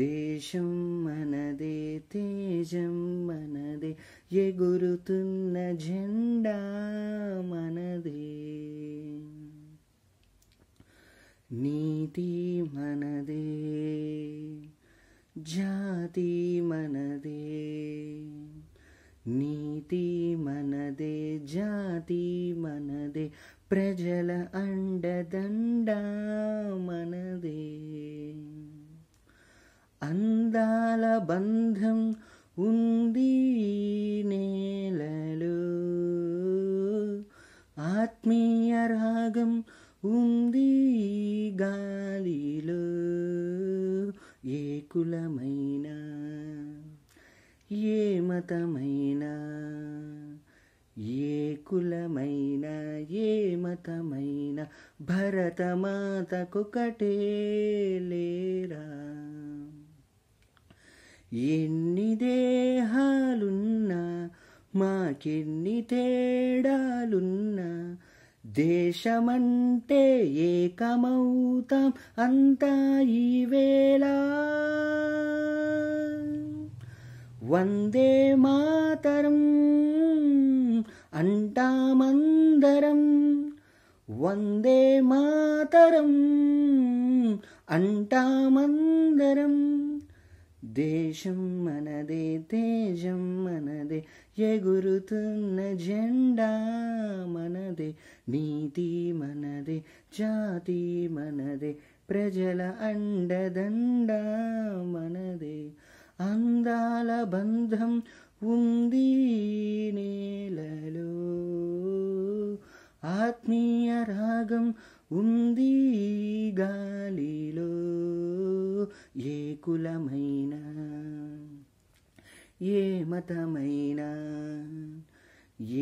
దేశం మనదే తేజం మనదే ఎగురుతున్న జెండా మనదే నీతి మనదే జాతి మనదే నీతి మనదే జాతి మనదే ప్రజల అండదండ మన బంధం ఉంది నేలలో ఆత్మీయ రాగం ఉంది గాలిలో ఏ కులమైనా ఏ మతమైనా ఏ కులమైన ఏ మతమైన భరతమాతకొకటే లేరా ఎన్ని దేహాలున్నా మాకెన్ని తేడాలున్నా దేశమంటే ఏకమౌతాం అంతా ఈ వేళ వందే మాతరం అంటామందరం వందే మాతరం అంటామందరం దేశం మనదే తేజం మనదే ఎగురుతున్న జెండా మనదే నీతి మనదే జాతి మనదే ప్రజల అండదండ మనదే అందాల బంధం ఉంది నేలలో ఆత్మీయ రాగం ఉంది గాలిలో ఏ కులమైనా ఏ మతమైనా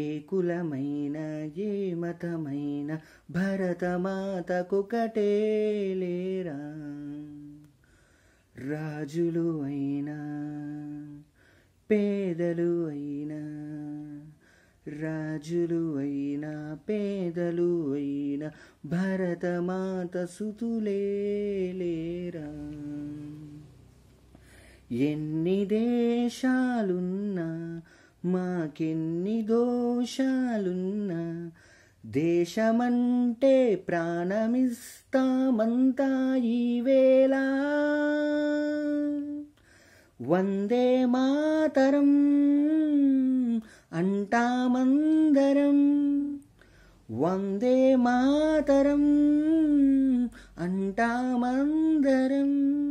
ఏ కులమైన ఏ మతమైన భరతమాతకు కటేలేరా రాజులు అయినా పేదలు అయినా రాజులు అయినా పేదలు అయినా మాత సుతులేరా ఎన్ని దేశాలున్నా మాకెన్ని దోషాలున్నా దేశమంటే ప్రాణమిస్తామంతా వేళ వందే మాతరం అంటామందరం వందే మాతరం అంటామందరం